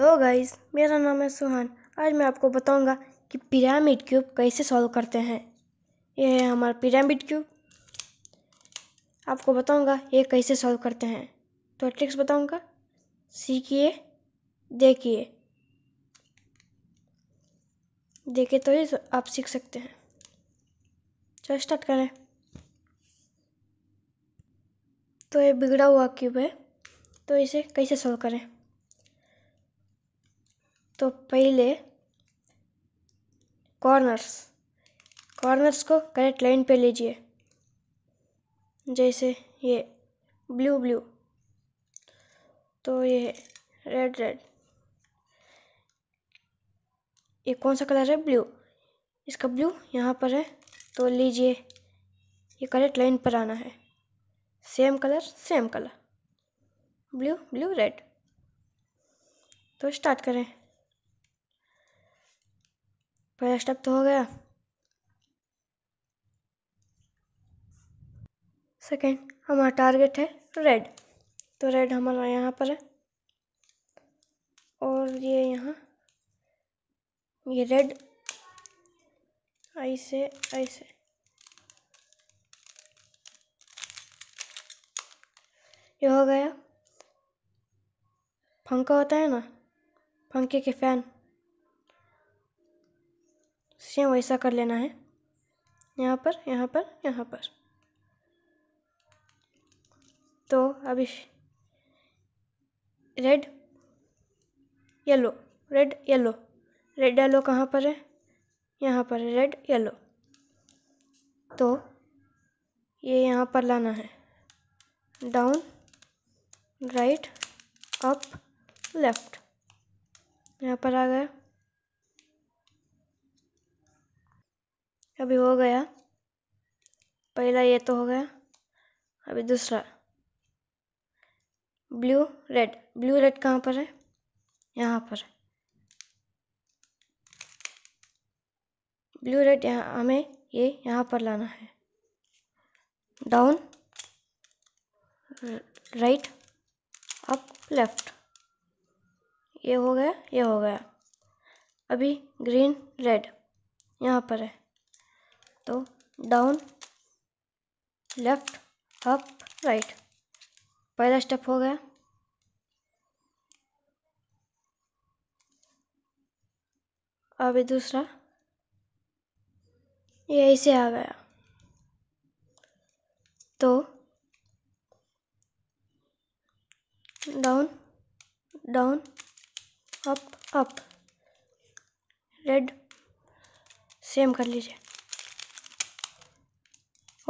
hello guys मेरा नाम है सुहान आज मैं आपको बताऊंगा कि पिरामिड क्यूब कैसे सॉल्व करते हैं ये है हमारा पिरामिड क्यूब आपको बताऊंगा ये कैसे सॉल्व करते हैं तो ट्रिक्स बताऊंगा सीखिए देखिए देखिए तो ही आप सीख सकते हैं चलो स्टार्ट करें तो ये बिगड़ा हुआ क्यूब है तो इसे कैसे सॉल्व करें तो पहले कॉर्नर्स कॉर्नर्स को करेक्ट लाइन पे लीजिए जैसे ये ब्लू ब्लू तो ये रेड रेड ये कौन सा कलर है ब्लू इसका ब्लू यहाँ पर है तो लीजिए ये करेक्ट लाइन पर आना है same colour same colour blue blue red तो स्टार्ट करें पहला स्टेप तो हो गया सेकेंड हमारा टारगेट है रेड तो रेड हमारा यहाँ पर है और ये यहाँ ये रेड ऐसे ऐसे ये हो गया पंखा होता है ना पंखे के फैन सेम वैसा कर लेना है यहाँ पर यहाँ पर यहाँ पर तो अभी red yellow red yellow red yellow कहाँ पर है यहाँ पर है रेड येलो तो ये यहाँ पर लाना है डाउन राइट अप लेफ्ट यहाँ पर आ गया अभी हो गया पहला ये तो हो गया अभी दूसरा ब्लू रेड ब्लू रेड कहाँ पर है यहाँ पर ब्लू रेड यहाँ हमें ये यहाँ पर लाना है डाउन राइट अप लेफ्ट ये हो गया ये हो गया अभी ग्रीन रेड यहाँ पर है तो डाउन लेफ्ट अप राइट पहला स्टेप हो गया अभी दूसरा ये ऐसे आ गया तो down down up up red same कर लीजिए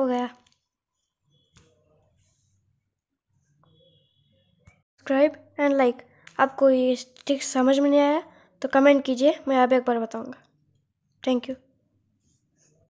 हो गया सब्सक्राइब एंड लाइक आपको ये ठीक समझ में नहीं आया तो कमेंट कीजिए मैं आप एक बार बताऊंगा थैंक यू